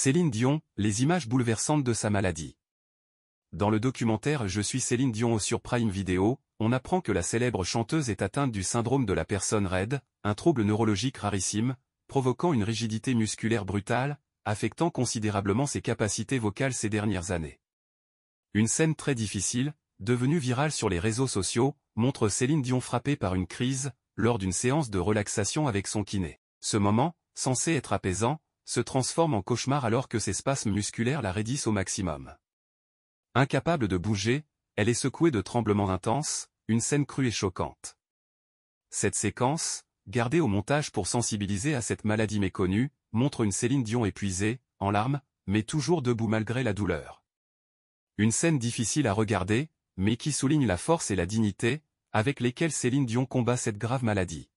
Céline Dion, les images bouleversantes de sa maladie. Dans le documentaire Je suis Céline Dion sur Prime Video, on apprend que la célèbre chanteuse est atteinte du syndrome de la personne raide, un trouble neurologique rarissime, provoquant une rigidité musculaire brutale, affectant considérablement ses capacités vocales ces dernières années. Une scène très difficile, devenue virale sur les réseaux sociaux, montre Céline Dion frappée par une crise, lors d'une séance de relaxation avec son kiné. Ce moment, censé être apaisant, se transforme en cauchemar alors que ses spasmes musculaires la raidissent au maximum. Incapable de bouger, elle est secouée de tremblements intenses, une scène crue et choquante. Cette séquence, gardée au montage pour sensibiliser à cette maladie méconnue, montre une Céline Dion épuisée, en larmes, mais toujours debout malgré la douleur. Une scène difficile à regarder, mais qui souligne la force et la dignité, avec lesquelles Céline Dion combat cette grave maladie.